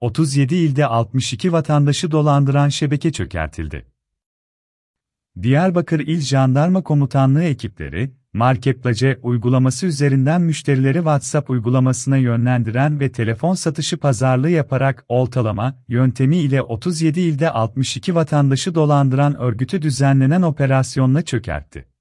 37 ilde 62 vatandaşı dolandıran şebeke çökertildi. Diyarbakır İl Jandarma Komutanlığı ekipleri, Marketplace uygulaması üzerinden müşterileri WhatsApp uygulamasına yönlendiren ve telefon satışı pazarlığı yaparak oltalama yöntemi ile 37 ilde 62 vatandaşı dolandıran örgütü düzenlenen operasyonla çökertti.